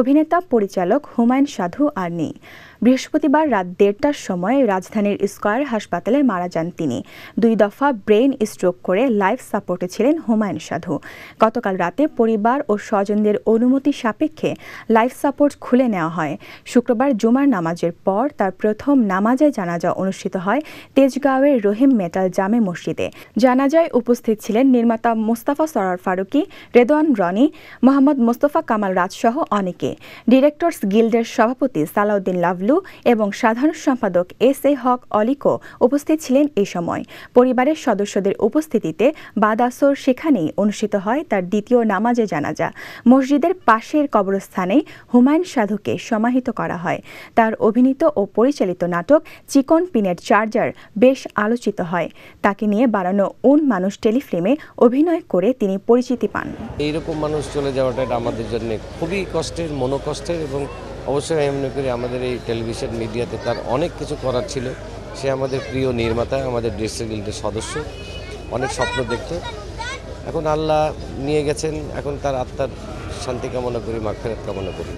অভিনেতা পরিচালক হুমায়ুন সাধু আর নেই বৃহস্পতিবার রাত দেড়টার সময় রাজধানীর স্কয়ার হাসপাতালে মারা যান তিনি দুই দফা ব্রেন স্ট্রোক করে লাইফ সাপোর্টে ছিলেন হুমায়ুন সাধু গতকাল রাতে পরিবার ও স্বজনদের অনুমতি সাপেক্ষে লাইফ সাপোর্ট খুলে নেওয়া হয় শুক্রবার জুমার নামাজের পর তার প্রথম নামাজে জানাজা অনুষ্ঠিত হয় তেজগাঁওয়ের রহিম মেটাল জামে মসজিদে জানাজায় উপস্থিত ছিলেন নির্মাতা মোস্তাফা সরার ফারুকি রেদোয়ান রনি মোহাম্মদ মোস্তফা কামাল রাজসহ অনেক থেকে ডিরেক্টরস গিল্ডের সভাপতি সালাউদ্দিন লাভলু এবং সাধারণ সম্পাদক এস এ হক অলিকো উপস্থিত ছিলেন এই সময় পরিবারের সদস্যদের উপস্থিতিতে বাদাসর সেখানেই অনুষ্ঠিত হয় তার দ্বিতীয় নামাজে জানাজা মসজিদের পাশের কবরস্থানে হুমায়ুন সাধুকে সমাহিত করা হয় তার অভিনীত ও পরিচালিত নাটক চিকন পিনের চার্জার বেশ আলোচিত হয় তাকে নিয়ে বাড়ানো উন মানুষ টেলিফিল্মে অভিনয় করে তিনি পরিচিতি পান এইরকম মানুষ চলে যাওয়াটা আমাদের জন্য খুবই কষ্টের মনোকষ্টের এবং অবশ্যই আমি মনে করি আমাদের এই টেলিভিশন মিডিয়াতে তার অনেক কিছু করার ছিল সে আমাদের প্রিয় নির্মাতা আমাদের ডিস্ট্রিক্ট গিল্ডের সদস্য অনেক স্বপ্ন দেখত এখন আল্লাহ নিয়ে গেছেন এখন তার আত্মার শান্তি কামনা করি মাখেরাত কামনা করি